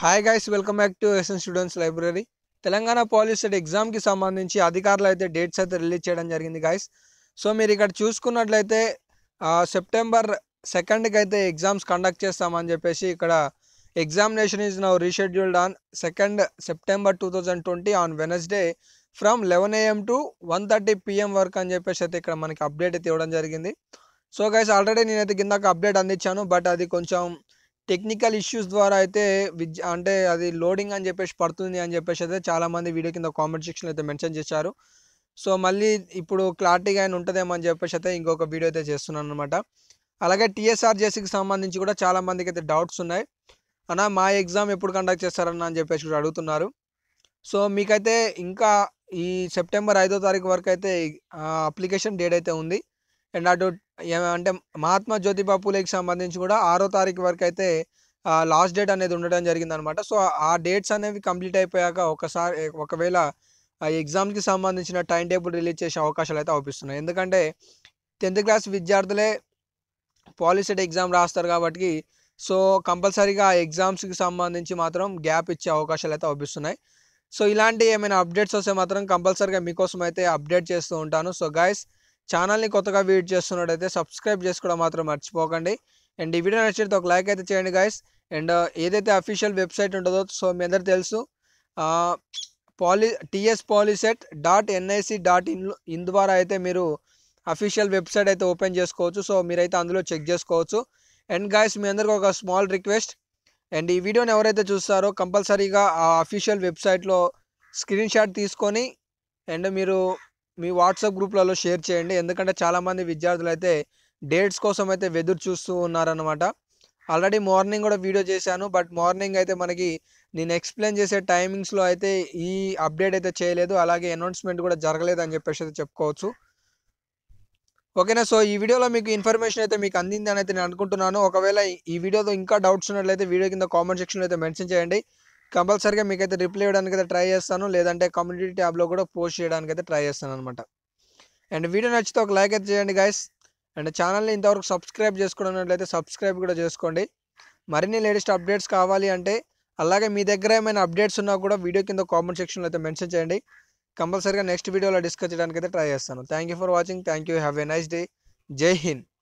hi guys welcome back to SN students library Telangana POLYCET సెట్ ఎగ్జామ్కి సంబంధించి అధికారులు అయితే డేట్స్ అయితే రిలీజ్ చేయడం జరిగింది గైస్ సో మీరు ఇక్కడ చూసుకున్నట్లయితే సెప్టెంబర్ సెకండ్కి అయితే ఎగ్జామ్స్ కండక్ట్ చేస్తామని చెప్పేసి ఇక్కడ examination is now rescheduled on second September two thousand twenty on Wednesday from eleven AM to one thirty PM వరకు అని చెప్పేసి అయితే ఇక్కడ మనకి అప్డేట్ అయితే ఇవ్వడం జరిగింది సో గైస్ ఆల్రెడీ నేనైతే కిందకు అప్డేట్ అందించాను బట్ అది కొంచెం టెక్నికల్ ఇష్యూస్ ద్వారా అయితే విద్య అంటే అది లోడింగ్ అని చెప్పేసి పడుతుంది అని చెప్పేసి అయితే చాలామంది వీడియో కింద కామెంట్ సెక్షన్లో అయితే మెన్షన్ చేశారు సో మళ్ళీ ఇప్పుడు క్లారిటీగా ఆయన ఉంటుందేమో అని చెప్పేసి అయితే ఇంకొక వీడియో అయితే చేస్తున్నాను అనమాట అలాగే టీఎస్ఆర్జేసీకి సంబంధించి కూడా చాలామందికి అయితే డౌట్స్ ఉన్నాయి అన్న మా ఎగ్జామ్ ఎప్పుడు కండక్ట్ చేస్తారన్న అని చెప్పేసి కూడా అడుగుతున్నారు సో మీకైతే ఇంకా ఈ సెప్టెంబర్ ఐదో తారీఖు వరకు అయితే అప్లికేషన్ డేట్ అయితే ఉంది అండ్ అటు అంటే మహాత్మా జ్యోతిబా పూలేకి సంబంధించి కూడా ఆరో తారీఖు వరకు అయితే లాస్ట్ డేట్ అనేది ఉండడం జరిగింది అనమాట సో ఆ డేట్స్ అనేవి కంప్లీట్ అయిపోయాక ఒకసారి ఒకవేళ ఎగ్జామ్కి సంబంధించిన టైం టేబుల్ రిలీజ్ చేసే అవకాశాలు అయితే అవుపిస్తున్నాయి ఎందుకంటే టెన్త్ క్లాస్ విద్యార్థులే పాలిసెట్ ఎగ్జామ్ రాస్తారు కాబట్టి సో కంపల్సరీగా ఆ ఎగ్జామ్స్కి సంబంధించి మాత్రం గ్యాప్ ఇచ్చే అవకాశాలు అయితే అవుపిస్తున్నాయి సో ఇలాంటి ఏమైనా అప్డేట్స్ వస్తే మాత్రం కంపల్సరీగా మీకోసం అయితే అప్డేట్ చేస్తూ ఉంటాను సో గైస్ ఛానల్ని కొత్తగా వీడియో చేస్తున్నట్టయితే సబ్స్క్రైబ్ చేసుకోవడం మాత్రం మర్చిపోకండి అండ్ ఈ వీడియో నచ్చినట్టు ఒక లైక్ అయితే చేయండి గాయస్ అండ్ uh, ఏదైతే అఫీషియల్ వెబ్సైట్ ఉంటుందో సో మీ అందరు తెలుసు poly TS POLYCET dot NIC dot in in ద్వారా అయితే మీరు అఫీషియల్ వెబ్సైట్ అయితే ఓపెన్ చేసుకోవచ్చు సో మీరైతే అందులో చెక్ చేసుకోవచ్చు అండ్ గాయస్ మీ అందరికి ఒక స్మాల్ రిక్వెస్ట్ అండ్ ఈ వీడియోని ఎవరైతే చూస్తారో కంపల్సరీగా ఆ అఫీషియల్ వెబ్సైట్లో స్క్రీన్ షాట్ తీసుకొని అండ్ మీరు మీ వాట్సాప్ గ్రూప్లలో షేర్ చేయండి ఎందుకంటే చాలామంది విద్యార్థులు అయితే డేట్స్ కోసం అయితే వెదురు చూస్తూ ఉన్నారనమాట ఆల్రెడీ మార్నింగ్ కూడా వీడియో చేశాను బట్ మార్నింగ్ అయితే మనకి నేను ఎక్స్ప్లెయిన్ చేసే టైమింగ్స్లో అయితే ఈ అప్డేట్ అయితే చేయలేదు అలాగే అనౌన్స్మెంట్ కూడా జరగలేదు అని చెప్పేసి అయితే చెప్పుకోవచ్చు ఓకేనా సో ఈ వీడియోలో మీకు ఇన్ఫర్మేషన్ అయితే మీకు అందింది అని అయితే నేను అనుకుంటున్నాను ఒకవేళ ఈ వీడియోలో ఇంకా డౌట్స్ ఉన్నట్లయితే వీడియో కింద కామెంట్ సెక్షన్లో అయితే మెన్షన్ చేయండి కంపల్సరీగా మీకైతే రిప్లై ఇవ్వడానికి అయితే ట్రై చేస్తాను లేదంటే కమ్యూనిటీ ట్యాబ్లో కూడా పోస్ట్ చేయడానికి అయితే ట్రై చేస్తాను అనమాట అండ్ వీడియో నచ్చితే ఒక లైక్ అయితే చేయండి గైస్ అండ్ ఛానల్ని ఇంతవరకు సబ్స్క్రైబ్ చేసుకున్నట్లయితే సబ్స్క్రైబ్ కూడా చేసుకోండి మరిన్ని లేటెస్ట్ అప్డేట్స్ కావాలి అంటే అలాగే మీ దగ్గర ఏమైనా అప్డేట్స్ ఉన్నా కూడా వీడియో కింద కామెంట్ సెక్షన్లో అయితే మెన్షన్ చేయండి కంపల్సరీగా నెక్స్ట్ వీడియోలో డిస్కస్ చేయడానికి అయితే ట్రై చేస్తాను thank for watching thank you have a nice day Jai Hind